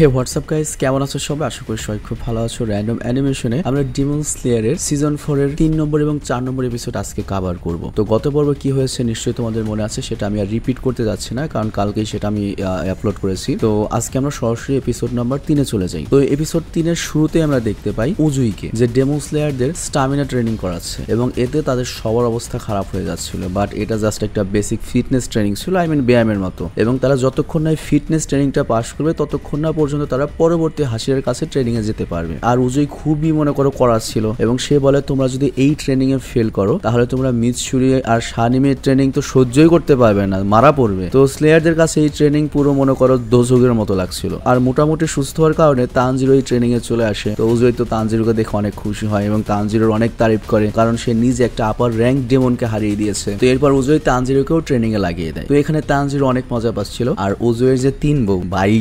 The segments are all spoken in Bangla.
হে হোয়াটসঅ্যাপ গাইজ কেমন আছো সবাই আশা করি সবাই খুব ভালো আছো র্যান্ডম অ্যানিমেশনে আমরা ডিমন স্লেয়ারের সিজন ফোর এর তিন নম্বর এবং চার নম্বর এপিসোড আজকে কাভার করব তো গত পর্ব কি হয়েছে নিশ্চয়ই তোমাদের মনে আছে সেটা আমি আর রিপিট করতে যাচ্ছি না কারণ কালকেই সেটা আমি আপলোড করেছি তো আজকে আমরা সরাসরি এপিসোড নাম্বার তিনে চলে যাই তো এপিসোড তিনের শুরুতে আমরা দেখতে পাই উজুইকে যে ডেমো স্লেয়ারদের স্টামিনা ট্রেনিং করাচ্ছে এবং এতে তাদের সবার অবস্থা খারাপ হয়ে যাচ্ছিল বাট এটা জাস্ট একটা বেসিক ফিটনেস ট্রেনিং ছিল আই মিন ব্যায়ামের মতো এবং তারা যতক্ষণ না ফিটনেস ট্রেনিংটা পাশ করবে ততক্ষণ না পর্যন্ত তারা পরবর্তী হাসিরের কাছে ট্রেনিং এ যেতে পারবে আর উজুই খুবই মনে করো করা ছিল এবং সে বলে তোমরা যদি এই ট্রেনিং এ ফেল করো তাহলে তোমরা মিৎসুরি আর শানিমের ট্রেনিং তো সহ্যই করতে পারবে না মারা পড়বে তো স্লেয়ারদের কাছে এই ট্রেনিং পুরো মনে করো দোযোগের মতো লাগছিল আর মোটামুটি সুস্থ হওয়ার কারণে তানজিরো এই ট্রেনিং এ চলে আসে তো উজুই তো তানজিরোকে দেখে অনেক খুশি হয় এবং তানজিরোর অনেক তারিফ করে কারণ সে নিজে একটা আপার র্যাঙ্ক ডেমনকে হারিয়ে দিয়েছে তো এরপর উজুই তানজিরোকেও ট্রেনিং এ লাগিয়ে দেয় তো এখানে তানজিরো অনেক মজা পাচ্ছিল আর উজুয়ের যে তিন বউ বাই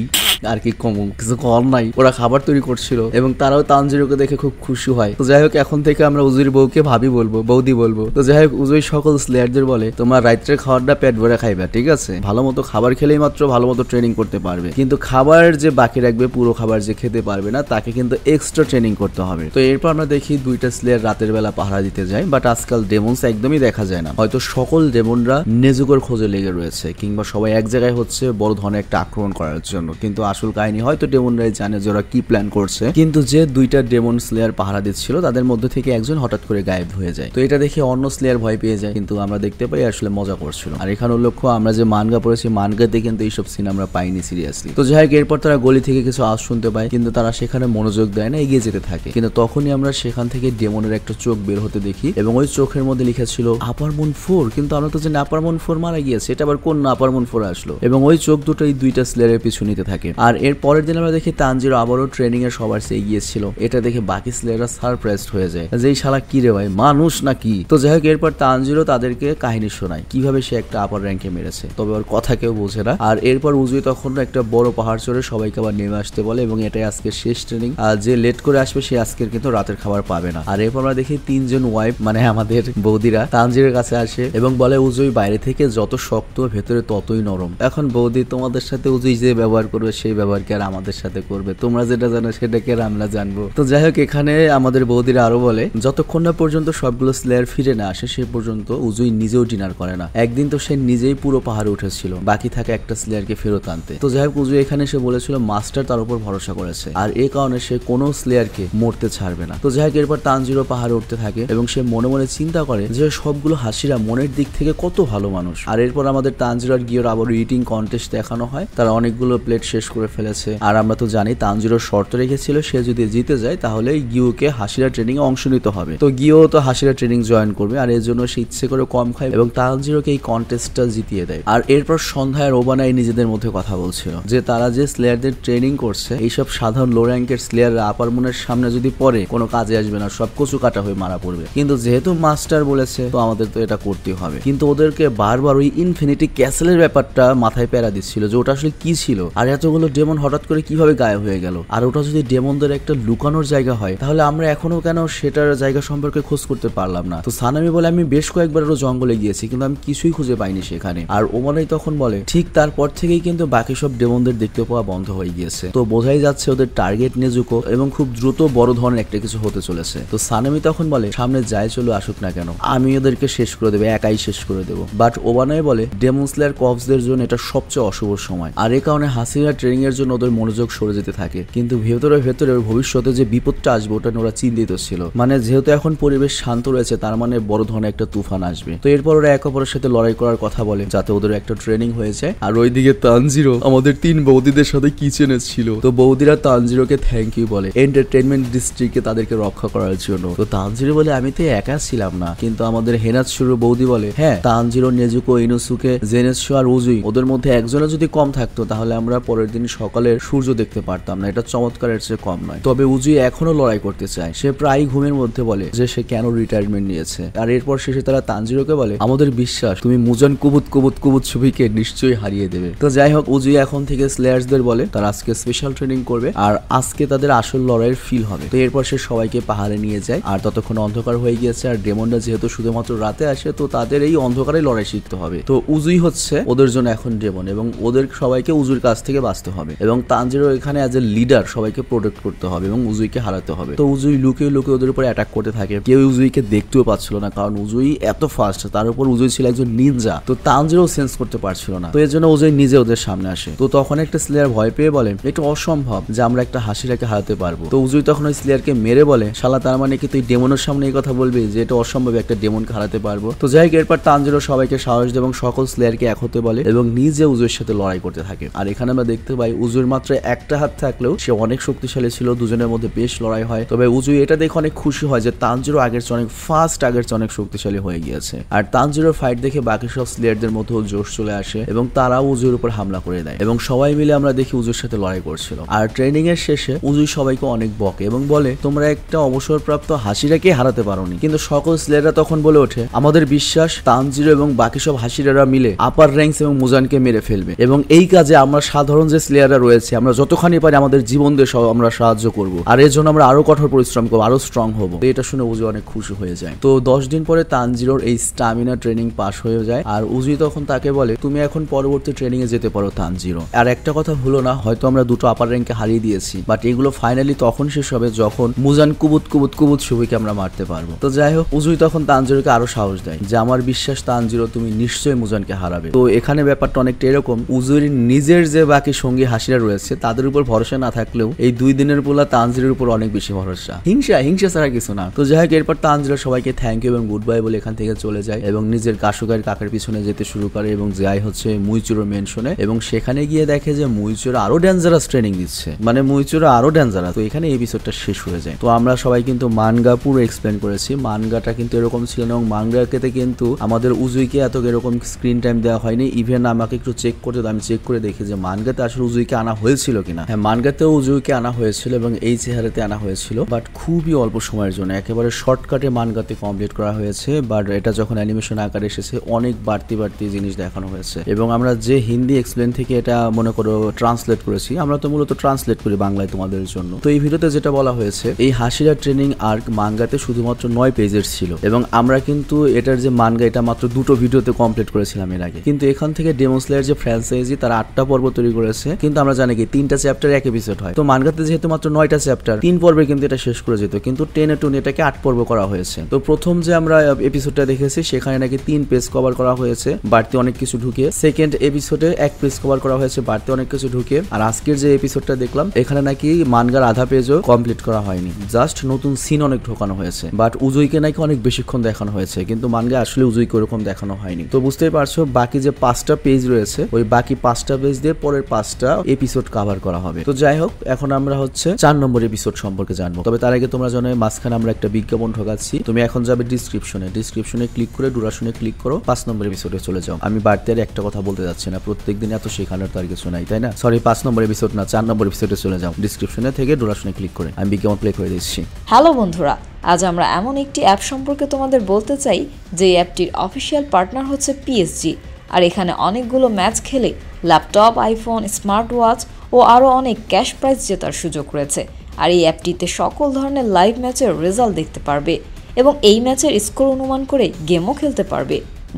আর কি কম কিছু কর নাই ওরা খাবার তৈরি করছিল এবং তারাও তানজিরোকে দেখে খুব খুশি হয় তো যাই হোক এখন থেকে আমরা উজুর বউকে ভাবি বলবো বৌদি বলবো তো যাই হোক উজুই সকল স্লেয়ারদের বলে তোমার রাত্রের খাবারটা পেট ভরে খাইবা ঠিক আছে ভালো মতো খাবার খেলেই মাত্র ভালো মতো ট্রেনিং করতে পারবে কিন্তু খাবার যে বাকি রাখবে পুরো খাবার যে খেতে পারবে না তাকে কিন্তু এক্সট্রা ট্রেনিং করতে হবে তো এরপর আমরা দেখি দুইটা স্লেয়ার রাতের বেলা পাহারা দিতে যায় বাট আজকাল ডেমন্স একদমই দেখা যায় না হয়তো সকল ডেমনরা নেজুকর খোঁজে লেগে রয়েছে কিংবা সবাই এক জায়গায় হচ্ছে বড় ধরনের একটা আক্রমণ করার জন্য কিন্তু আসল কাহিনী হয়তো রাই জানে যে ওরা কি প্ল্যান করছে কিন্তু যে দুইটা ডেমন স্লেয়ার পাহারা দিচ্ছিল তাদের মধ্যে থেকে একজন হঠাৎ করে গায়েব হয়ে যায় তো এটা দেখে অন্য স্লেয়ার ভয় পেয়ে যায় কিন্তু আমরা দেখতে পাই আসলে মজা করছিল আর এখানে লক্ষ্য আমরা যে মানগা পড়েছি মানগাতে কিন্তু এইসব সিন আমরা পাইনি সিরিয়াসলি তো যাই হোক এরপর তারা গলি থেকে কিছু আস শুনতে পায় কিন্তু তারা সেখানে মনোযোগ দেয় না এগিয়ে যেতে থাকে কিন্তু তখনই আমরা সেখান থেকে ডেমনের একটা চোখ বের হতে দেখি এবং ওই চোখের মধ্যে লেখা ছিল আপারমন ফোর কিন্তু আমরা তো জানি আপারমন ফোর মারা গিয়েছে এটা আবার কোন আপারমন ফোর আসলো এবং ওই চোখ দুটোই দুইটা স্লেয়ারের পিছু নিতে থাকে আর এর পরের দিন আমরা দেখি তানজিরো আবারও ট্রেনিং এ সবার চেয়ে গিয়েছিল এটা দেখে বাকি ছেলেরা সারপ্রাইজড হয়ে যায় যে এই শালা কি রে ভাই মানুষ নাকি তো যাই হোক এরপর তানজিরো তাদেরকে কাহিনী শোনায় কিভাবে সে একটা আপার র্যাঙ্কে মেরেছে তবে ওর কথা কেউ বোঝে না আর এরপর উজুই তখন একটা বড় পাহাড় চড়ে সবাইকে আবার নেমে আসতে বলে এবং এটাই আজকে শেষ ট্রেনিং আর যে লেট করে আসবে সে আজকের কিন্তু রাতের খাবার পাবে না আর এরপর আমরা দেখি তিনজন ওয়াইফ মানে আমাদের বৌদিরা তানজিরের কাছে আসে এবং বলে উজুই বাইরে থেকে যত শক্ত ভেতরে ততই নরম এখন বৌদি তোমাদের সাথে উজুই যে ব্যবহার করবে সে সেই ব্যবহার কি আর আমাদের সাথে করবে তোমরা যেটা জানো সেটাকে আর আমরা জানবো তো যাই হোক এখানে আমাদের বৌদিরা আরো বলে যতক্ষণ না পর্যন্ত সবগুলো স্লেয়ার ফিরে না আসে সে পর্যন্ত উজুই নিজেও ডিনার করে না একদিন তো সে নিজেই পুরো পাহাড়ে উঠেছিল বাকি থাকে একটা স্লেয়ারকে ফেরত আনতে তো যাই হোক উজু এখানে সে বলেছিল মাস্টার তার উপর ভরসা করেছে আর এ কারণে সে কোনো স্লেয়ারকে মরতে ছাড়বে না তো যাই হোক এরপর তানজিরো পাহাড়ে উঠতে থাকে এবং সে মনে মনে চিন্তা করে যে সবগুলো হাসিরা মনের দিক থেকে কত ভালো মানুষ আর এরপর আমাদের তানজিরো আর গিয়ে আবার ইটিং কন্টেস্ট দেখানো হয় তারা অনেকগুলো প্লেট শেষ করে ফেলেছে আর আমরা তো জানি তানজিরো শর্ত রেখেছিল সে যদি জিতে যায় তাহলে গিওকে হাসিরা ট্রেনিং অংশ নিতে হবে তো গিও তো হাসিরা ট্রেনিং জয়েন করবে আর এর জন্য সে ইচ্ছে করে কম খায় এবং তানজিরোকে এই কন্টেস্টটা জিতিয়ে দেয় আর এরপর সন্ধ্যায় রোবানাই নিজেদের মধ্যে কথা বলছিল যে তারা যে স্লেয়ারদের ট্রেনিং করছে এইসব সাধারণ লো র্যাঙ্কের স্লেয়াররা আপার মনের সামনে যদি পড়ে কোনো কাজে আসবে না সব কচু কাটা হয়ে মারা পড়বে কিন্তু যেহেতু মাস্টার বলেছে তো আমাদের তো এটা করতে হবে কিন্তু ওদেরকে বারবার ওই ইনফিনিটি ক্যাসেলের ব্যাপারটা মাথায় প্যারা দিচ্ছিল যে ওটা আসলে কি ছিল আর এতগুলো তাহলে ডেমন হঠাৎ করে কিভাবে গায়েব হয়ে গেল আর ওটা যদি ডেমনদের একটা লুকানোর জায়গা হয় তাহলে আমরা এখনো কেন সেটার জায়গা সম্পর্কে খোঁজ করতে পারলাম না তো সানামি বলে আমি বেশ কয়েকবার আরো জঙ্গলে গিয়েছি কিন্তু আমি কিছুই খুঁজে পাইনি সেখানে আর ওমানাই তখন বলে ঠিক তারপর থেকেই কিন্তু বাকি সব ডেমনদের দেখতে পাওয়া বন্ধ হয়ে গিয়েছে তো বোঝাই যাচ্ছে ওদের টার্গেট নেজুকো এবং খুব দ্রুত বড় ধরনের একটা কিছু হতে চলেছে তো সানামি তখন বলে সামনে যাই চলো আসুক না কেন আমি ওদেরকে শেষ করে দেবো একাই শেষ করে দেবো বাট ওবানাই বলে ডেমন স্লেয়ার কফসদের জন্য এটা সবচেয়ে অশুভ সময় আর এ কারণে হাসিনা ট্রেনিং শেয়ারিং এর জন্য ওদের মনোযোগ সরে যেতে থাকে কিন্তু ভেতরে ভেতরে ভবিষ্যতে যে বিপদটা আসবে ওটা নিয়ে ওরা চিন্তিত ছিল মানে যেহেতু এখন পরিবেশ শান্ত রয়েছে তার মানে বড় ধরনের একটা তুফান আসবে তো এরপর ওরা এক অপরের সাথে লড়াই করার কথা বলে যাতে ওদের একটা ট্রেনিং হয়েছে আর ওইদিকে তানজিরো আমাদের তিন বৌদিদের সাথে কিচেনে ছিল তো বৌদিরা তানজিরোকে থ্যাংক ইউ বলে এন্টারটেনমেন্ট ডিস্ট্রিক্টকে তাদেরকে রক্ষা করার জন্য তো তানজিরো বলে আমি তো একা ছিলাম না কিন্তু আমাদের হেনাত শুরু বৌদি বলে হ্যাঁ তানজিরো নেজুকো ইনুসুকে জেনেসু আর উজুই ওদের মধ্যে একজনে যদি কম থাকতো তাহলে আমরা পরের দিন সেদিন সকালের সূর্য দেখতে পারতাম না এটা চমৎকারের চেয়ে কম নয় তবে উজি এখনো লড়াই করতে চায় সে প্রায় ঘুমের মধ্যে বলে যে সে কেন রিটায়ারমেন্ট নিয়েছে আর এরপর শেষে তারা তানজিরোকে বলে আমাদের বিশ্বাস তুমি মুজন কুবুত কুবুত কুবুত ছবিকে নিশ্চয়ই হারিয়ে দেবে তো যাই হোক উজি এখন থেকে স্লেয়ার্সদের বলে তারা আজকে স্পেশাল ট্রেনিং করবে আর আজকে তাদের আসল লড়াইয়ের ফিল হবে তো এরপর সে সবাইকে পাহাড়ে নিয়ে যায় আর ততক্ষণ অন্ধকার হয়ে গিয়েছে আর ডেমন্ডা যেহেতু শুধুমাত্র রাতে আসে তো তাদের এই অন্ধকারে লড়াই শিখতে হবে তো উজুই হচ্ছে ওদের জন্য এখন ডেমন এবং ওদের সবাইকে উজুর কাছ থেকে বাঁচতে আসতে হবে এবং তানজিরো এখানে অ্যাজ এ লিডার সবাইকে প্রোটেক্ট করতে হবে এবং উজুইকে হারাতে হবে তো উজুই লুকিয়ে লুকিয়ে ওদের উপরে অ্যাটাক করতে থাকে কেউ উজুইকে দেখতেও পাচ্ছিল না কারণ উজুই এত ফাস্ট তার উপর উজুই ছিল একজন নিনজা তো তানজিরো সেন্স করতে পারছিল না তো এর জন্য উজুই নিজে ওদের সামনে আসে তো তখন একটা স্লেয়ার ভয় পেয়ে বলে এটা অসম্ভব যে আমরা একটা হাসিরাকে হারাতে পারবো তো উজুই তখন ওই স্লেয়ারকে মেরে বলে শালা তার মানে কি তুই ডেমনের সামনে এই কথা বলবি যে এটা অসম্ভব একটা ডেমনকে হারাতে পারবো তো যাই হোক এরপর তানজিরো সবাইকে সাহস দেয় এবং সকল স্লেয়ারকে এক হতে বলে এবং নিজে উজুয়ের সাথে লড়াই করতে থাকে আর এখানে আমরা দেখতে ভাই উজুর মাত্র একটা হাত থাকলেও সে অনেক শক্তিশালী ছিল দুজনের মধ্যে বেশ লড়াই হয় তবে উজু এটা দেখে অনেক খুশি হয় যে তানজিরো আগের চেয়ে অনেক ফাস্ট আগের চেয়ে অনেক শক্তিশালী হয়ে গিয়েছে আর তানজিরো ফাইট দেখে বাকি সব স্লেয়ারদের মধ্যেও জোশ চলে আসে এবং তারা উজুর উপর হামলা করে দেয় এবং সবাই মিলে আমরা দেখি উজুর সাথে লড়াই করছিল আর ট্রেনিং এর শেষে উজু সবাইকে অনেক বকে এবং বলে তোমরা একটা অবসরপ্রাপ্ত হাসিরাকে হারাতে পারোনি কিন্তু সকল স্লেয়াররা তখন বলে ওঠে আমাদের বিশ্বাস তানজিরো এবং বাকি সব হাসিরারা মিলে আপার র্যাঙ্কস এবং মুজানকে মেরে ফেলবে এবং এই কাজে আমরা সাধারণ যে সার্ভিস লেয়াররা রয়েছে আমরা যতখানি পারি আমাদের জীবন দিয়ে আমরা সাহায্য করব আর এর জন্য আমরা আরো কঠোর পরিশ্রম করবো আরো স্ট্রং হব এটা শুনে উজু অনেক খুশি হয়ে যায় তো দশ দিন পরে তানজিরোর এই স্টামিনা ট্রেনিং পাশ হয়ে যায় আর উজু তখন তাকে বলে তুমি এখন পরবর্তী ট্রেনিং এ যেতে পারো তানজিরো আর একটা কথা হলো না হয়তো আমরা দুটো আপার র্যাঙ্কে হারিয়ে দিয়েছি বাট এগুলো ফাইনালি তখন শেষ হবে যখন মুজান কুবুত কুবুত কুবুত শুভিকে আমরা মারতে পারবো তো যাই হোক উজুই তখন তানজিরোকে আরো সাহস দেয় যে আমার বিশ্বাস তানজিরো তুমি নিশ্চয়ই মুজানকে হারাবে তো এখানে ব্যাপারটা অনেকটা এরকম উজুর নিজের যে বাকি সঙ্গী সঙ্গী হাসিরা রয়েছে তাদের উপর ভরসা না থাকলেও এই দুই দিনের পোলা তানজিরের উপর অনেক বেশি ভরসা হিংসা হিংসা ছাড়া কিছু না তো যাই হোক এরপর তানজিরা সবাইকে থ্যাংক ইউ এবং গুড বাই বলে এখান থেকে চলে যায় এবং নিজের কাশুকার কাকার পিছনে যেতে শুরু করে এবং যাই হচ্ছে মুইচুর মেনশনে এবং সেখানে গিয়ে দেখে যে মুইচুর আরো ডেঞ্জারাস ট্রেনিং দিচ্ছে মানে মুইচুর আরো ডেঞ্জারাস তো এখানে এপিসোডটা শেষ হয়ে যায় তো আমরা সবাই কিন্তু মানগা পুরো এক্সপ্লেন করেছি মানগাটা কিন্তু এরকম ছিল এবং মানগাকেতে কিন্তু আমাদের উজুইকে এত এরকম স্ক্রিন টাইম দেওয়া হয়নি ইভেন আমাকে একটু চেক করতে আমি চেক করে দেখি যে মানগাতে আসলে উজুইকে আনা হয়েছিল কিনা হ্যাঁ মানগাতেও উজুইকে আনা হয়েছিল এবং এই চেহারাতে আনা হয়েছিল বাট খুবই অল্প সময়ের জন্য একেবারে শর্টকাটে মানগাতে কমপ্লিট করা হয়েছে বাট এটা যখন অ্যানিমেশন আকারে এসেছে অনেক বাড়তি বাড়তি জিনিস দেখানো হয়েছে এবং আমরা যে হিন্দি এক্সপ্লেন থেকে এটা মনে করো ট্রান্সলেট করেছি আমরা তো মূলত ট্রান্সলেট করি বাংলায় তোমাদের জন্য তো এই ভিডিওতে যেটা বলা হয়েছে এই হাসিরা ট্রেনিং আর্ক মাঙ্গাতে শুধুমাত্র নয় পেজের ছিল এবং আমরা কিন্তু এটার যে মানগা এটা মাত্র দুটো ভিডিওতে কমপ্লিট করেছিলাম এর আগে কিন্তু এখান থেকে ডেমোসলের যে ফ্র্যাঞ্চাইজি তারা আটটা পর্ব তৈরি করেছে কিন্তু আমরা জানি কি তিনটা চ্যাপ্টার এক এপিসোড হয় তো মানগাতে যেহেতু মাত্র নয়টা চ্যাপ্টার তিন পর্বে কিন্তু এটা শেষ করে যেত কিন্তু টেনে টুনে এটাকে আট পর্ব করা হয়েছে তো প্রথম যে আমরা এপিসোডটা দেখেছি সেখানে নাকি তিন পেজ কভার করা হয়েছে বাড়তি অনেক কিছু ঢুকে সেকেন্ড এপিসোডে এক পেজ কভার করা হয়েছে বাড়তি অনেক কিছু ঢুকে আর আজকের যে এপিসোডটা দেখলাম এখানে নাকি মানগার আধা পেজও কমপ্লিট করা হয়নি জাস্ট নতুন সিন অনেক ঢোকানো হয়েছে বাট উজুইকে নাকি অনেক বেশিক্ষণ দেখানো হয়েছে কিন্তু মানগা আসলে উজুইকে ওরকম দেখানো হয়নি তো বুঝতেই পারছো বাকি যে পাঁচটা পেজ রয়েছে ওই বাকি পাঁচটা পেজ দিয়ে পরের পাঁচটা একটা এপিসোড কাভার করা হবে তো যাই হোক এখন আমরা হচ্ছে চার নম্বর এপিসোড সম্পর্কে জানবো তবে তার আগে তোমরা জানো মাঝখানে আমরা একটা বিজ্ঞাপন ঠকাচ্ছি তুমি এখন যাবে ডিসক্রিপশনে ডিসক্রিপশনে ক্লিক করে ডুরাশনে ক্লিক করো পাঁচ নম্বর এপিসোডে চলে যাও আমি বাড়তি আর একটা কথা বলতে যাচ্ছি না প্রত্যেক দিন এত শেখানোর তার কিছু নাই তাই না সরি পাঁচ নম্বর এপিসোড না চার নম্বর এপিসোডে চলে যাও ডিসক্রিপশনে থেকে ডুরাশনে ক্লিক করে আমি বিজ্ঞাপন প্লে করে দিচ্ছি হ্যালো বন্ধুরা আজ আমরা এমন একটি অ্যাপ সম্পর্কে তোমাদের বলতে চাই যে অ্যাপটির অফিসিয়াল পার্টনার হচ্ছে পিএসজি আর এখানে অনেকগুলো ম্যাচ খেলে ল্যাপটপ আইফোন স্মার্ট ওয়াচ ও আরও অনেক ক্যাশ প্রাইজ জেতার সুযোগ রয়েছে আর এই অ্যাপটিতে সকল ধরনের লাইভ ম্যাচের রেজাল্ট দেখতে পারবে এবং এই ম্যাচের স্কোর অনুমান করে গেমও খেলতে পারবে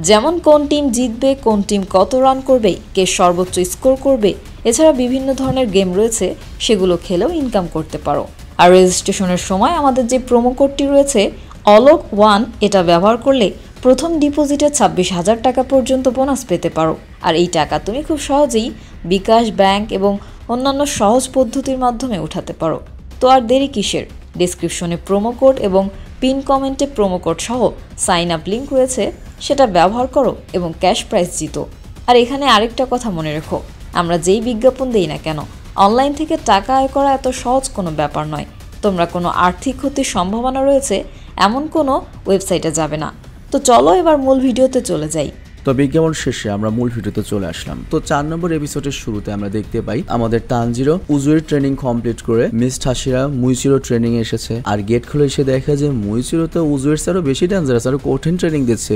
যেমন কোন টিম জিতবে কোন টিম কত রান করবে কে সর্বোচ্চ স্কোর করবে এছাড়া বিভিন্ন ধরনের গেম রয়েছে সেগুলো খেলেও ইনকাম করতে পারো আর রেজিস্ট্রেশনের সময় আমাদের যে প্রোমো কোডটি রয়েছে অলক ওয়ান এটা ব্যবহার করলে প্রথম ডিপোজিটে ছাব্বিশ হাজার টাকা পর্যন্ত বোনাস পেতে পারো আর এই টাকা তুমি খুব সহজেই বিকাশ ব্যাংক এবং অন্যান্য সহজ পদ্ধতির মাধ্যমে উঠাতে পারো তো আর দেরি কিসের ডিসক্রিপশনে প্রোমো কোড এবং পিন কমেন্টে প্রোমো কোড সহ সাইন আপ লিঙ্ক রয়েছে সেটা ব্যবহার করো এবং ক্যাশ প্রাইস জিতো আর এখানে আরেকটা কথা মনে রেখো আমরা যেই বিজ্ঞাপন দেই না কেন অনলাইন থেকে টাকা আয় করা এত সহজ কোনো ব্যাপার নয় তোমরা কোনো আর্থিক ক্ষতির সম্ভাবনা রয়েছে এমন কোনো ওয়েবসাইটে যাবে না তো চলো এবার মূল ভিডিওতে চলে যাই তো বিজ্ঞাপন শেষে আমরা মূল ভিডিওতে চলে আসলাম তো চার নম্বর এপিসোডের শুরুতে আমরা দেখতে পাই আমাদের তানজিরো উজুয়ের ট্রেনিং কমপ্লিট করে মিস ঠাসিরা মুইচিরো ট্রেনিং এসেছে আর গেট খুলে এসে দেখা যে মুইচিরো তো উজুয়ের স্যারও বেশি ডেঞ্জারাস আরো কঠিন ট্রেনিং দিচ্ছে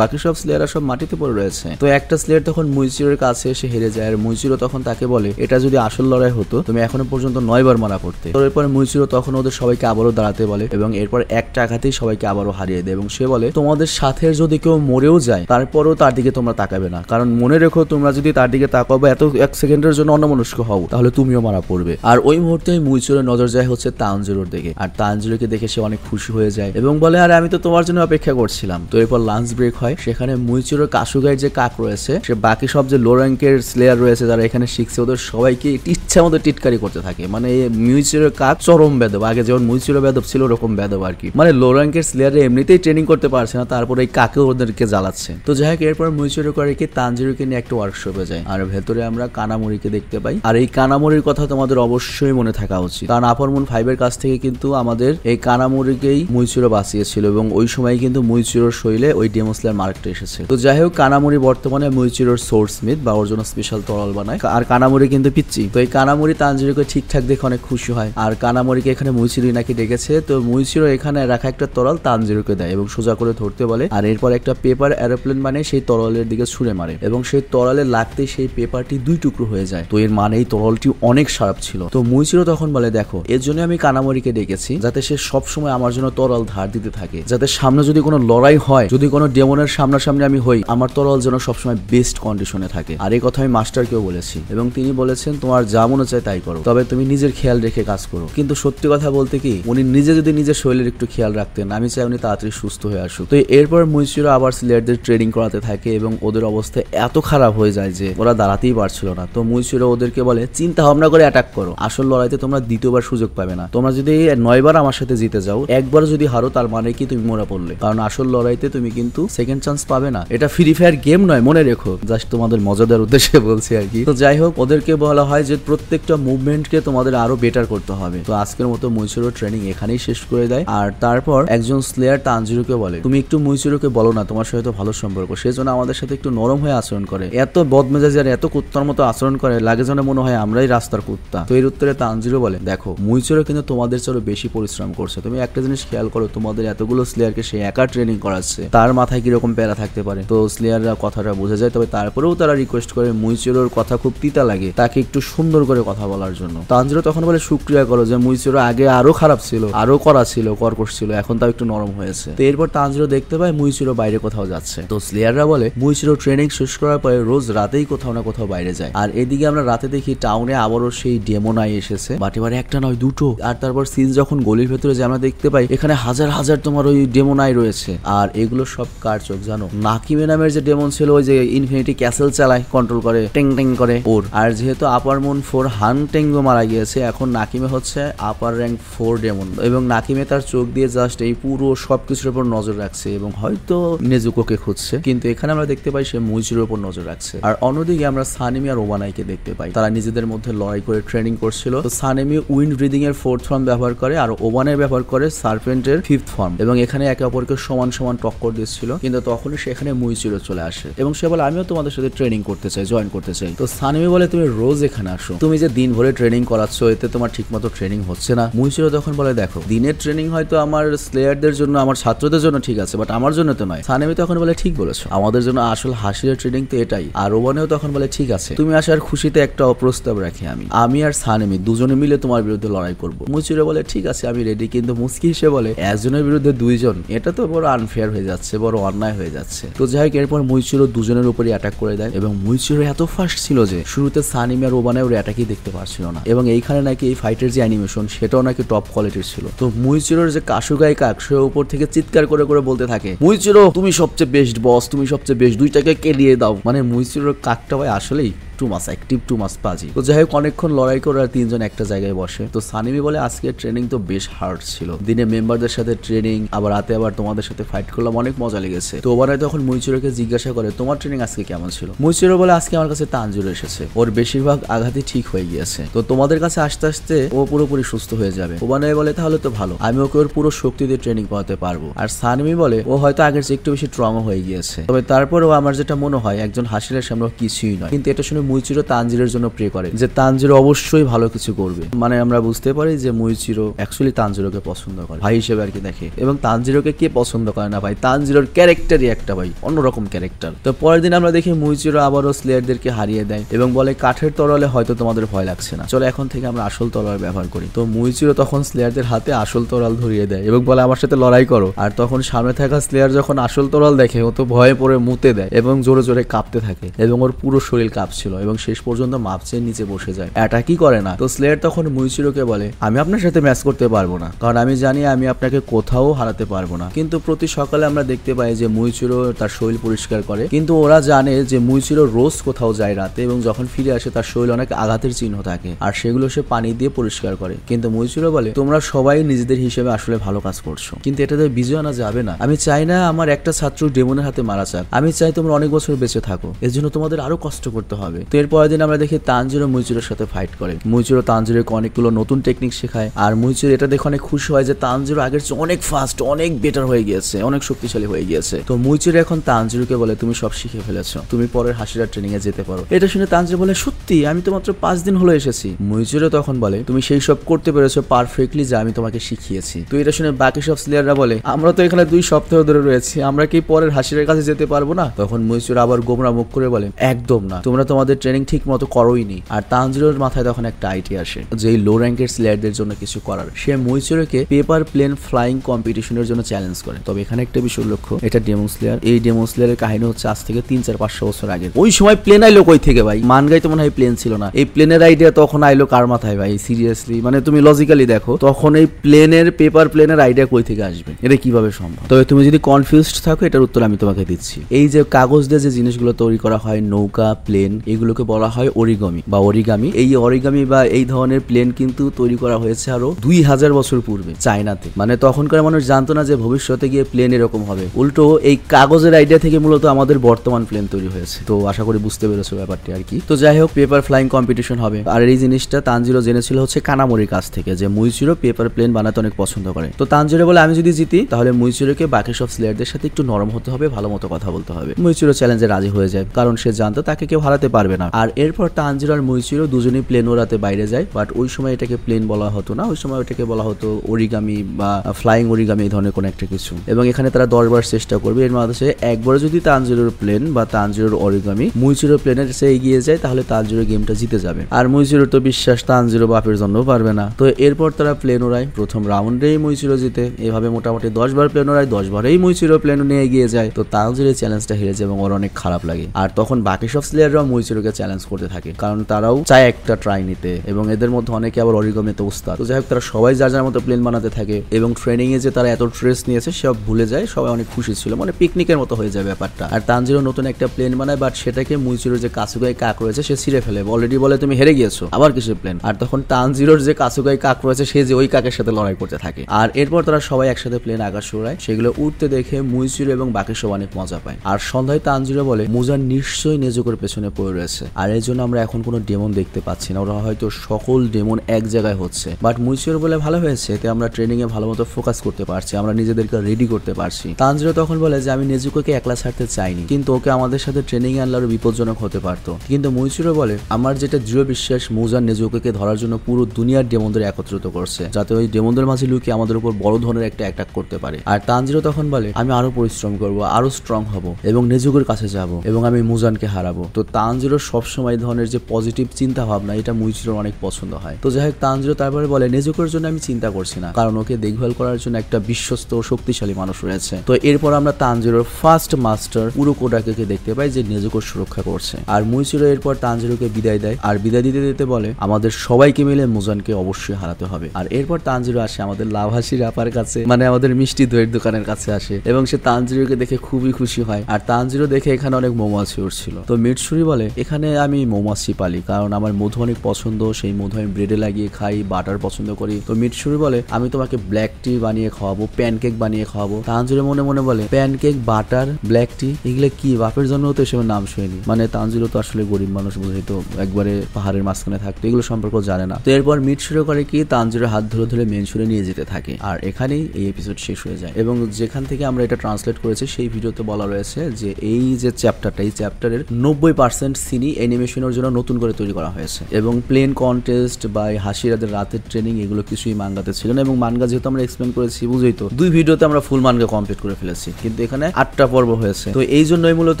বাকি সব স্লেয়ার সব মাটিতে পড়ে রয়েছে তো একটা স্লেয়ার তখন মুইচিরোর কাছে এসে হেরে যায় আর মুইচিরো তখন তাকে বলে এটা যদি আসল লড়াই হতো তুমি এখনো পর্যন্ত নয় বার মারা পড়তে তো এরপর মুইচিরো তখন ওদের সবাইকে আবারও দাঁড়াতে বলে এবং এরপর একটা আঘাতেই সবাইকে আবারও হারিয়ে দেয় এবং সে বলে তোমাদের সাথে যদি কেউ মরেও যায় তারপরও তার তার দিকে তোমরা তাকাবে না কারণ মনে রেখো তোমরা যদি তার দিকে তাকাও বা এত এক সেকেন্ডের জন্য অন্য মনস্ক হও তাহলে তুমিও মারা পড়বে আর ওই মুহূর্তে মুইচুরের নজর যায় হচ্ছে তানজিরোর দিকে আর তানজিরোকে দেখে সে অনেক খুশি হয়ে যায় এবং বলে আর আমি তো তোমার জন্য অপেক্ষা করছিলাম তো এরপর লাঞ্চ ব্রেক হয় সেখানে মুইচুরের কাসুগায় যে কাক রয়েছে সে বাকি সব যে লো র্যাঙ্কের স্লেয়ার রয়েছে যারা এখানে শিখছে ওদের সবাইকে ইচ্ছা মতো টিটকারি করতে থাকে মানে মিউচুরের কাক চরম বেদব আগে যেমন মিউচুর বেদব ছিল ওরকম বেদব আর কি মানে লো র্যাঙ্কের স্লেয়ারে এমনিতেই ট্রেনিং করতে পারছে না তারপর এই কাকে ওদেরকে জ্বালাচ্ছে তো যাই হোক এরপর মুইচুরো করে কি তানজিরুকে নিয়ে একটা ওয়ার্কশপে যায় আর ভেতরে আমরা কানামুরিকে দেখতে পাই আর এই কানামুরির কথা তোমাদের অবশ্যই মনে থাকা উচিত কারণ আপন ফাইভ এর কাছ থেকে কিন্তু আমাদের এই কানামুরিকেই মুইচুরো বাঁচিয়েছিল এবং ওই সময় কিন্তু মুইচুরোর শৈলে ওই ডেমোসলার মার্কটা এসেছে তো যাই হোক কানামুরি বর্তমানে মুইচুরোর সোর্স মিথ বা ওর জন্য স্পেশাল তরল বানায় আর কানামুরি কিন্তু পিচ্ছি তো এই কানামুরি তানজিরুকে ঠিকঠাক দেখে অনেক খুশি হয় আর কানামুরিকে এখানে মুইচিরু নাকি ডেকেছে তো মুইচিরো এখানে রাখা একটা তরল তানজিরুকে দেয় এবং সোজা করে ধরতে বলে আর এরপর একটা পেপার এরোপ্লেন মানে সেই সেই তরলের দিকে ছুঁড়ে মারে এবং সেই তরলে লাগতে সেই পেপারটি দুই টুকরো হয়ে যায় তো এর মানে এই তরলটি অনেক সারাপ ছিল তো মুইচিরো তখন বলে দেখো এর জন্য আমি কানামরিকে ডেকেছি যাতে সে সব সময় আমার জন্য তরল ধার দিতে থাকে যাতে সামনে যদি কোনো লড়াই হয় যদি কোনো ডেমনের সামনাসামনি আমি হই আমার তরল যেন সবসময় বেস্ট কন্ডিশনে থাকে আর এই কথা আমি মাস্টারকেও বলেছি এবং তিনি বলেছেন তোমার যা মনে চায় তাই করো তবে তুমি নিজের খেয়াল রেখে কাজ করো কিন্তু সত্যি কথা বলতে কি উনি নিজে যদি নিজের শরীরের একটু খেয়াল রাখতেন আমি চাই উনি তাড়াতাড়ি সুস্থ হয়ে আসুক তো এরপর মুইচিরো আবার সিলেটদের ট্রেনিং করাতে থাকে থাকে এবং ওদের অবস্থা এত খারাপ হয়ে যায় যে ওরা দাঁড়াতেই পারছিল না তো মুইসিরো ওদেরকে বলে চিন্তা ভাবনা করে অ্যাটাক করো আসল লড়াইতে তোমরা দ্বিতীয়বার সুযোগ পাবে না তোমরা যদি নয়বার আমার সাথে জিতে যাও একবার যদি হারো তার মানে কি তুমি মনে পড়লে কারণ আসল লড়াইতে তুমি কিন্তু সেকেন্ড চান্স পাবে না এটা ফ্রি ফায়ার গেম নয় মনে রেখো জাস্ট তোমাদের মজাদার উদ্দেশ্যে বলছি আর কি তো যাই হোক ওদেরকে বলা হয় যে প্রত্যেকটা মুভমেন্টকে তোমাদের আরো বেটার করতে হবে তো আজকের মতো মুইসুরো ট্রেনিং এখানেই শেষ করে দেয় আর তারপর একজন স্লেয়ার তানজিরুকে বলে তুমি একটু মুইসুরোকে বলো না তোমার সাথে ভালো সম্পর্ক সে যেন আমাদের সাথে একটু নরম হয়ে আচরণ করে এত বদমেজাজি আর এত কুত্তার মতো আচরণ করে লাগে যেন মনে হয় আমরাই রাস্তার কুত্তা তো এর উত্তরে তানজিরও বলে দেখো মুইচোরও কিন্তু তোমাদের চেয়ে বেশি পরিশ্রম করছে তুমি একটা জিনিস খেয়াল করো তোমাদের এতগুলো স্লেয়ারকে সে একা ট্রেনিং করাচ্ছে তার মাথায় কিরকম প্যারা থাকতে পারে তো স্লেয়াররা কথাটা বোঝা যায় তবে তারপরেও তারা রিকোয়েস্ট করে মুইচোরোর কথা খুব তিতা লাগে তাকে একটু সুন্দর করে কথা বলার জন্য তানজিরো তখন বলে সুক্রিয়া করো যে মুইচোরো আগে আরো খারাপ ছিল আরো করা ছিল কর্কশ ছিল এখন তাও একটু নরম হয়েছে তো এরপর তানজিরো দেখতে পায় মুইচোরো বাইরে কোথাও যাচ্ছে তো স্লেয়াররা বলে মুইচিরো ট্রেনিং শেষ করার পরে রোজ রাতেই কোথাও না কোথাও বাইরে যায় আর এদিকে আমরা রাতে দেখি টাউনে আবারও সেই ডেমোনাই এসেছে বাটে এবারে একটা নয় দুটো আর তারপর সিজ যখন গলির ভেতরে যে আমরা দেখতে পাই এখানে হাজার হাজার তোমার ওই ডেমোনাই রয়েছে আর এগুলো সব কার চোখ জানো নাকিমে নামের যে ডেমন ছিল ওই যে ইনফিনিটি ক্যাসেল চালায় কন্ট্রোল করে টেং টেং করে ওর আর যেহেতু আপার মন ফোর হান টেঙ্গো মারা গিয়েছে এখন নাকিমে হচ্ছে আপার র্যাঙ্ক ফোর ডেমন এবং নাকিমে তার চোখ দিয়ে জাস্ট এই পুরো সবকিছুর উপর নজর রাখছে এবং হয়তো নেজুকোকে খুঁজছে কিন্তু এখানে এখানে আমরা দেখতে পাই সে মুজিরের উপর নজর রাখছে আর অন্যদিকে আমরা সানেমি আর ওবানাইকে দেখতে পাই তারা নিজেদের মধ্যে লড়াই করে ট্রেনিং করছিল তো সানেমি উইন্ড ব্রিদিং এর ফোর্থ ফর্ম ব্যবহার করে আর ওবানাই ব্যবহার করে সার্পেন্টের ফিফথ ফর্ম এবং এখানে একে অপরকে সমান সমান টক্কর দিচ্ছিল কিন্তু তখনই সেখানে মুইচিরো চলে আসে এবং সে বলে আমিও তোমাদের সাথে ট্রেনিং করতে চাই জয়েন করতে চাই তো সানেমি বলে তুমি রোজ এখানে আসো তুমি যে দিন ভরে ট্রেনিং করাচ্ছ এতে তোমার ঠিকমতো ট্রেনিং হচ্ছে না মুইচিরো তখন বলে দেখো দিনের ট্রেনিং হয়তো আমার স্লেয়ারদের জন্য আমার ছাত্রদের জন্য ঠিক আছে বাট আমার জন্য তো নয় সানেমি তখন বলে ঠিক বলেছো আমার আমাদের জন্য আসল হাসির ট্রেনিং তো এটাই আর রোবানেও তখন বলে ঠিক আছে তুমি আসার খুশিতে একটা অপ্রস্তাব রাখি আমি আমি আর সানেমি দুজনে মিলে তোমার বিরুদ্ধে লড়াই করব মুচিরে বলে ঠিক আছে আমি রেডি কিন্তু মুস্কি হিসেবে বলে একজনের বিরুদ্ধে দুইজন এটা তো বড় আনফেয়ার হয়ে যাচ্ছে বড় অন্যায় হয়ে যাচ্ছে তো যাই হোক এরপর মুইচিরো দুজনের উপরে অ্যাটাক করে দেয় এবং মুইচিরো এত ফাস্ট ছিল যে শুরুতে সানিমি আর রোবানে ওর অ্যাটাকই দেখতে পারছিল না এবং এইখানে নাকি এই ফাইটের যে অ্যানিমেশন সেটাও নাকি টপ কোয়ালিটির ছিল তো মুইচিরোর যে কাশুগাই কাক সে উপর থেকে চিৎকার করে করে বলতে থাকে মুইচিরো তুমি সবচেয়ে বেস্ট বস তুমি সব সবচেয়ে বেশ দুইটাকে কেলিয়ে দাও মানে মহিষুরের কাকটা ভাই আসলেই টু মাস অ্যাক্টিভ টু মাস পাজি তো যাই হোক অনেকক্ষণ লড়াই করে আর তিনজন একটা জায়গায় বসে তো সানিমি বলে আজকে ট্রেনিং তো বেশ হার্ড ছিল দিনে মেম্বারদের সাথে ট্রেনিং আবার রাতে আবার তোমাদের সাথে ফাইট করলাম অনেক মজা লেগেছে তো ওবারাই তখন মুইচুরকে জিজ্ঞাসা করে তোমার ট্রেনিং আজকে কেমন ছিল মুইচুরো বলে আজকে আমার কাছে তানজুর এসেছে ওর বেশিরভাগ আঘাতই ঠিক হয়ে গিয়েছে তো তোমাদের কাছে আস্তে আস্তে ও পুরোপুরি সুস্থ হয়ে যাবে ওবানাই বলে তাহলে তো ভালো আমি ওকে ওর পুরো শক্তি দিয়ে ট্রেনিং করাতে পারবো আর সানমি বলে ও হয়তো আগের চেয়ে একটু বেশি ট্রমা হয়ে গিয়েছে তবে তারপরেও আমার যেটা মনে হয় একজন হাসিলের সামনে কিছুই নয় কিন্তু এটা শুনে মুইচিরো তানজিরের জন্য প্রে করে যে তানজিরো অবশ্যই ভালো কিছু করবে মানে আমরা বুঝতে পারি যে মুইচিরো অ্যাকচুয়ালি তানজিরোকে পছন্দ করে ভাই হিসেবে আর কি দেখে এবং তানজিরোকে কে পছন্দ করে না ভাই তানজিরোর ক্যারেক্টারই একটা ভাই অন্যরকম ক্যারেক্টার তো পরের দিন আমরা দেখি মুইচিরো আবারও স্লেয়ারদেরকে হারিয়ে দেয় এবং বলে কাঠের তরলে হয়তো তোমাদের ভয় লাগছে না চলো এখন থেকে আমরা আসল তরল ব্যবহার করি তো মুইচিরো তখন স্লেয়ারদের হাতে আসল তরাল ধরিয়ে দেয় এবং বলে আমার সাথে লড়াই করো আর তখন সামনে থাকা স্লেয়ার যখন আসল তরাল দেখে ও তো ভয়ে পড়ে মুতে দেয় এবং জোরে জোরে কাঁপতে থাকে এবং ওর পুরো শরীর কাঁপছিল এবং শেষ পর্যন্ত মাপচের নিচে বসে যায় কি করে না তো স্লেয়ার তখন মুইচিরোকে বলে আমি আপনার সাথে ম্যাচ করতে পারবো না কারণ আমি জানি আমি আপনাকে কোথাও হারাতে পারবো না কিন্তু প্রতি সকালে আমরা দেখতে পাই যে মুইচিরো তার শরীর পরিষ্কার করে কিন্তু ওরা জানে যে মুইচিরো রোজ কোথাও যায় রাতে এবং যখন ফিরে আসে তার শরীর অনেক আঘাতের চিহ্ন থাকে আর সেগুলো সে পানি দিয়ে পরিষ্কার করে কিন্তু মুইচিরো বলে তোমরা সবাই নিজেদের হিসেবে আসলে ভালো কাজ করছো কিন্তু এটাতে বিজয় আনা যাবে না আমি চাই না আমার একটা ছাত্র ডেমনের হাতে মারা যাক আমি চাই তোমরা অনেক বছর বেঁচে থাকো এর জন্য তোমাদের আরো কষ্ট করতে হবে করে তো এরপরের দিন আমরা দেখি তানজুরো মুজুরের সাথে ফাইট করে মুজুরো তানজিরোকে অনেকগুলো নতুন টেকনিক শেখায় আর মুজুর এটা দেখে অনেক খুশি হয় যে তানজুরো আগের চেয়ে অনেক ফাস্ট অনেক বেটার হয়ে গিয়েছে অনেক শক্তিশালী হয়ে গিয়েছে তো মুজুর এখন তানজিরোকে বলে তুমি সব শিখে ফেলেছো তুমি পরের হাসিরা ট্রেনিং এ যেতে পারো এটা শুনে তানজিরো বলে সত্যি আমি তো মাত্র পাঁচ দিন হলো এসেছি মুজুরো তখন বলে তুমি সেই সব করতে পেরেছো পারফেক্টলি যা আমি তোমাকে শিখিয়েছি তো এটা শুনে বাকি সব প্লেয়াররা বলে আমরা তো এখানে দুই সপ্তাহ ধরে রয়েছি আমরা কি পরের হাসিরের কাছে যেতে পারবো না তখন মুজুর আবার গোমরা মুখ করে বলে একদম না তোমরা তোমাদের তোমাদের ট্রেনিং ঠিক মতো করোই নি আর তানজিরোর মাথায় তখন একটা আইডিয়া আসে যে লো র্যাঙ্কের স্লেয়ারদের জন্য কিছু করার সে মৈচুরকে পেপার প্লেন ফ্লাইং কম্পিটিশনের জন্য চ্যালেঞ্জ করে তবে এখানে একটা বিষয় লক্ষ্য এটা ডেমো স্লেয়ার এই ডেমো স্লেয়ারের কাহিনী হচ্ছে আজ থেকে তিন চার পাঁচশো বছর আগে ওই সময় প্লেন আইলো কই থেকে ভাই মানগাই তো মনে হয় প্লেন ছিল না এই প্লেনের আইডিয়া তখন আইলো কার মাথায় ভাই সিরিয়াসলি মানে তুমি লজিক্যালি দেখো তখন এই প্লেনের পেপার প্লেনের আইডিয়া কই থেকে আসবে এটা কিভাবে সম্ভব তবে তুমি যদি কনফিউজড থাকো এটার উত্তর আমি তোমাকে দিচ্ছি এই যে কাগজ দিয়ে যে জিনিসগুলো তৈরি করা হয় নৌকা প্লেন এগুলো যেগুলোকে বলা হয় অরিগামি বা অরিগামি এই অরিগামি বা এই ধরনের প্লেন কিন্তু তৈরি করা হয়েছে আরো দুই হাজার বছর পূর্বে চায়নাতে মানে তখনকার মানুষ জানতো না যে ভবিষ্যতে গিয়ে প্লেন এরকম হবে উল্টো এই কাগজের আইডিয়া থেকে মূলত আমাদের বর্তমান প্লেন তৈরি হয়েছে তো আশা করি বুঝতে পেরেছো ব্যাপারটি আর কি তো যাই হোক পেপার ফ্লাইং কম্পিটিশন হবে আর এই জিনিসটা তানজিরো জেনেছিল হচ্ছে কানামরির কাছ থেকে যে মুইচিরো পেপার প্লেন বানাতে অনেক পছন্দ করে তো তানজিরো বলে আমি যদি জিতি তাহলে মুইচিরোকে বাকি সব প্লেয়ারদের সাথে একটু নরম হতে হবে ভালো মতো কথা বলতে হবে মুইচিরো চ্যালেঞ্জে রাজি হয়ে যায় কারণ সে জানতো তাকে কেউ হারাতে পারবে দেবে না আর এরপর তানজির আর মুইচিরো দুজনেই প্লেন ওড়াতে বাইরে যায় বাট ওই সময় এটাকে প্লেন বলা হতো না ওই সময় এটাকে বলা হতো অরিগামি বা ফ্লাইং অরিগামি এই ধরনের কোনো একটা কিছু এবং এখানে তারা দশবার চেষ্টা করবে এর মাধ্যমে একবার যদি তানজিরোর প্লেন বা তানজিরোর অরিগামি মুইচিরো প্লেনের সে এগিয়ে যায় তাহলে তানজিরো গেমটা জিতে যাবে আর মুইচিরোর তো বিশ্বাস তানজিরো বাপের জন্য পারবে না তো এরপর তারা প্লেন ওড়ায় প্রথম রাউন্ডেই মুইচিরো জিতে এভাবে মোটামুটি দশবার প্লেন ওড়ায় দশবারেই মুইচিরো প্লেন নিয়ে এগিয়ে যায় তো তানজিরো চ্যালেঞ্জটা হেরে যায় এবং ওর অনেক খারাপ লাগে আর তখন বাকি সব প্লেয়াররা মুইচিরো সেগুলোকে চ্যালেঞ্জ করতে থাকে কারণ তারাও চায় একটা ট্রাই নিতে এবং এদের মধ্যে অনেকে আবার তো উস্তাদ তো যাই হোক তারা সবাই যার যার মতো প্লেন বানাতে থাকে এবং ট্রেনিং এ যে তারা এত ড্রেস নিয়েছে সব ভুলে যায় সবাই অনেক খুশি ছিল মানে পিকনিকের মতো হয়ে যায় ব্যাপারটা আর তানজিরো নতুন একটা প্লেন বানায় বাট সেটাকে মুইচিরোর যে কাসুগাই কাক রয়েছে সে ছিঁড়ে ফেলে অলরেডি বলে তুমি হেরে গিয়েছো আবার কিছু প্লেন আর তখন তানজিরোর যে কাসুগাই কাক রয়েছে সে যে ওই কাকের সাথে লড়াই করতে থাকে আর এরপর তারা সবাই একসাথে প্লেন আকাশ উড়ায় সেগুলো উঠতে দেখে মুইচিরো এবং বাকি সব অনেক মজা পায় আর সন্ধ্যায় তানজিরো বলে মুজান নিশ্চয়ই নেজুকোর পেছনে পড়ে রয়েছে হয়েছে আর এর জন্য আমরা এখন কোনো ডেমন দেখতে পাচ্ছি না ওরা হয়তো সকল ডেমন এক জায়গায় হচ্ছে বাট মুইচিওর বলে ভালো হয়েছে এতে আমরা ট্রেনিং এ ভালো মতো ফোকাস করতে পারছি আমরা নিজেদেরকে রেডি করতে পারছি তানজিরো তখন বলে যে আমি নেজুকোকে একলা ছাড়তে চাইনি কিন্তু ওকে আমাদের সাথে ট্রেনিং আনলে আরো বিপজ্জনক হতে পারত কিন্তু মুইচিরো বলে আমার যেটা দৃঢ় বিশ্বাস মুজান নেজুকোকে ধরার জন্য পুরো দুনিয়ার ডেমনদের একত্রিত করছে যাতে ওই ডেমনদের মাঝে লুকি আমাদের উপর বড় ধরনের একটা অ্যাটাক করতে পারে আর তানজিরো তখন বলে আমি আরো পরিশ্রম করব আরো স্ট্রং হব এবং নেজুকোর কাছে যাব এবং আমি মুজানকে হারাবো তো তানজিরো সব সময় ধরনের যে পজিটিভ চিন্তা ভাবনা এটা মুইজিরোর অনেক পছন্দ হয় তো যাই হোক তানজিরো তারপরে বলে নেজুকোর জন্য আমি চিন্তা করছি না কারণ ওকে দেখভাল করার জন্য একটা বিশ্বস্ত শক্তিশালী মানুষ রয়েছে তো এরপর আমরা তানজিরোর ফার্স্ট মাস্টার উরুকোডাকে দেখতে পাই যে নেজুকোর সুরক্ষা করছে আর মুইজিরো এরপর তানজিরোকে বিদায় দেয় আর বিদায় দিতে দিতে বলে আমাদের সবাইকে মিলে মুজানকে অবশ্যই হারাতে হবে আর এরপর তানজিরো আসে আমাদের লাভাসী রাপার কাছে মানে আমাদের মিষ্টি দইয়ের দোকানের কাছে আসে এবং সে তানজিরোকে দেখে খুবই খুশি হয় আর তানজিরো দেখে এখানে অনেক মোমাছি উঠছিল তো মিটসুরি বলে এখানে এখানে আমি মৌমাছি পালি কারণ আমার মধু অনেক পছন্দ সেই মধু আমি ব্রেডে লাগিয়ে খাই বাটার পছন্দ করি তো মিটসুরি বলে আমি তোমাকে ব্ল্যাক টি বানিয়ে খাওয়াবো প্যানকেক বানিয়ে খাওয়াবো তানজুরে মনে মনে বলে প্যানকেক বাটার ব্ল্যাক টি এগুলো কি বাপের জন্য তো এসবের নাম শুনিনি মানে তানজুরও তো আসলে গরিব মানুষ বুঝে তো একবারে পাহাড়ের মাঝখানে থাকতো এগুলো সম্পর্ক জানে না তো এরপর মিটসুরি করে কি তানজুরের হাত ধরে ধরে মেনসুরে নিয়ে যেতে থাকে আর এখানেই এই এপিসোড শেষ হয়ে যায় এবং যেখান থেকে আমরা এটা ট্রান্সলেট করেছি সেই ভিডিওতে বলা রয়েছে যে এই যে চ্যাপ্টারটা এই চ্যাপ্টারের নব্বই পার্সেন্ট যিনি অ্যানিমেশনের জন্য নতুন করে তৈরি করা হয়েছে এবং প্লেন কন্টেস্ট বা হাসিরাদের রাতের ট্রেনিং এগুলো কিছুই মাঙ্গাতে ছিল না এবং মাঙ্গা যেহেতু আমরা এক্সপ্লেন করেছি বুঝেই তো দুই ভিডিওতে আমরা ফুল মাঙ্গা কমপ্লিট করে ফেলেছি কিন্তু এখানে আটটা পর্ব হয়েছে তো এই জন্যই মূলত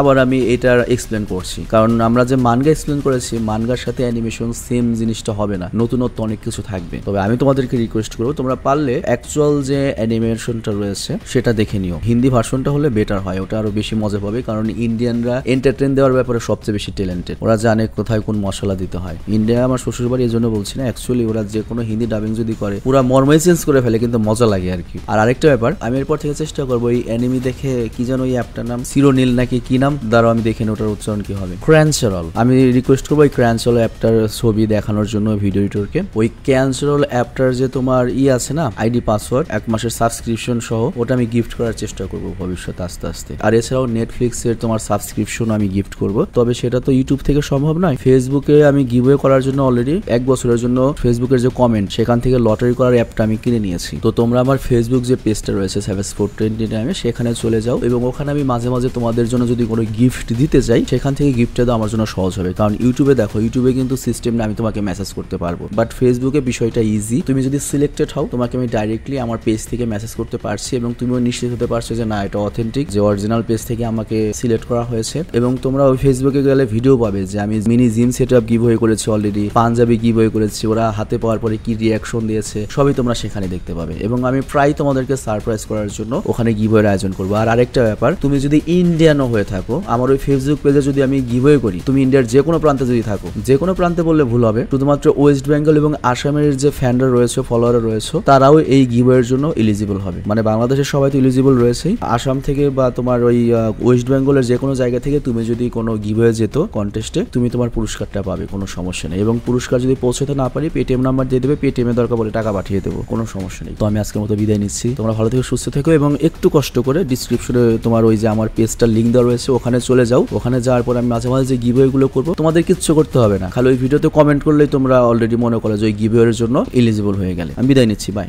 আবার আমি এটা এক্সপ্লেন করছি কারণ আমরা যে মানগা এক্সপ্লেন করেছি মানগার সাথে অ্যানিমেশন সেম জিনিসটা হবে না নতুনত্ব অনেক কিছু থাকবে তবে আমি তোমাদেরকে রিকোয়েস্ট করবো তোমরা পারলে অ্যাকচুয়াল যে অ্যানিমেশনটা রয়েছে সেটা দেখে নিও হিন্দি ভার্সনটা হলে বেটার হয় ওটা আরো বেশি মজা পাবে কারণ ইন্ডিয়ানরা এন্টারটেন দেওয়ার ব্যাপারে সবচেয়ে বেশি টেলে ট্যালেন্টেড ওরা জানে কোথায় কোন মশলা দিতে হয় ইন্ডিয়া আমার শ্বশুর বাড়ি এই জন্য বলছি না অ্যাকচুয়ালি ওরা যে কোনো হিন্দি ডাবিং যদি করে পুরা মর্মে চেঞ্জ করে ফেলে কিন্তু মজা লাগে আর কি আর আরেকটা ব্যাপার আমি এরপর থেকে চেষ্টা করবো এই অ্যানিমি দেখে কি যেন ওই অ্যাপটার নাম নীল নাকি কি নাম দ্বারা আমি দেখে ওটার উচ্চারণ কি হবে ক্র্যান্সারল আমি রিকোয়েস্ট করবো ওই ক্র্যান্সারল অ্যাপটার ছবি দেখানোর জন্য ভিডিও ইটোরকে ওই ক্যান্সারল অ্যাপটার যে তোমার ই আছে না আইডি পাসওয়ার্ড এক মাসের সাবস্ক্রিপশন সহ ওটা আমি গিফট করার চেষ্টা করবো ভবিষ্যতে আস্তে আস্তে আর এছাড়াও নেটফ্লিক্সের তোমার সাবস্ক্রিপশন আমি গিফট করব তবে সেটা তো ইউটিউব থেকে সম্ভব নয় ফেসবুকে আমি গিভওয়ে করার জন্য অলরেডি এক বছরের জন্য ফেসবুকের যে কমেন্ট সেখান থেকে লটারি করার অ্যাপটা আমি কিনে নিয়েছি তো তোমরা আমার ফেসবুক যে পেজটা রয়েছে স্যাভেজ ফোর টোয়েন্টি নামে সেখানে চলে যাও এবং ওখানে আমি মাঝে মাঝে তোমাদের জন্য যদি কোনো গিফট দিতে চাই সেখান থেকে গিফটটা তো আমার জন্য সহজ হবে কারণ ইউটিউবে দেখো ইউটিউবে কিন্তু সিস্টেম আমি তোমাকে মেসেজ করতে পারবো বাট ফেসবুকে বিষয়টা ইজি তুমি যদি সিলেক্টেড হও তোমাকে আমি ডাইরেক্টলি আমার পেজ থেকে মেসেজ করতে পারছি এবং তুমিও নিশ্চিত হতে পারছো যে না এটা অথেন্টিক যে অরিজিনাল পেজ থেকে আমাকে সিলেক্ট করা হয়েছে এবং তোমরা ওই ফেসবুকে গেলে ভিডিও ভিডিও পাবে যে আমি মিনি জিম সেট আপ গিভ হয়ে করেছি অলরেডি পাঞ্জাবি গিভ হয়ে করেছি ওরা হাতে পাওয়ার পরে কি রিয়াকশন দিয়েছে সবই তোমরা সেখানে দেখতে পাবে এবং আমি প্রায় তোমাদেরকে সারপ্রাইজ করার জন্য ওখানে গিভ হয়ে আয়োজন করবো আর আরেকটা ব্যাপার তুমি যদি ইন্ডিয়ানও হয়ে থাকো আমার ওই ফেসবুক পেজে যদি আমি গিভ হয়ে করি তুমি ইন্ডিয়ার যে কোনো প্রান্তে যদি থাকো যে কোনো প্রান্তে বললে ভুল হবে শুধুমাত্র ওয়েস্ট বেঙ্গল এবং আসামের যে ফ্যানরা রয়েছে ফলোয়ার রয়েছে তারাও এই গিভওয়ের জন্য এলিজিবল হবে মানে বাংলাদেশের সবাই তো এলিজিবল রয়েছেই আসাম থেকে বা তোমার ওই ওয়েস্ট বেঙ্গলের যে কোনো জায়গা থেকে তুমি যদি কোনো হয়ে যেত কন্টেস্টে তুমি তোমার পুরস্কারটা পাবে কোনো সমস্যা নেই এবং পুরস্কার যদি পৌঁছতে না পারি পেটিএম নাম্বার দিয়ে দেবে এ দরকার বলে টাকা পাঠিয়ে দেবো কোনো সমস্যা নেই তো আমি আজকের মতো বিদায় নিচ্ছি তোমরা ভালো থেকে সুস্থ থেকো এবং একটু কষ্ট করে ডিসক্রিপশনে তোমার ওই যে আমার পেজটার লিঙ্ক দেওয়া রয়েছে ওখানে চলে যাও ওখানে যাওয়ার পর আমি মাঝে মাঝে যে গিভওয়েগুলো করবো তোমাদের কিচ্ছু করতে হবে না খালি ওই ভিডিওতে কমেন্ট করলেই তোমরা অলরেডি মনে করো যে ওই গিভওয়ের জন্য এলিজিবল হয়ে গেলে আমি বিদায় নিচ্ছি বাই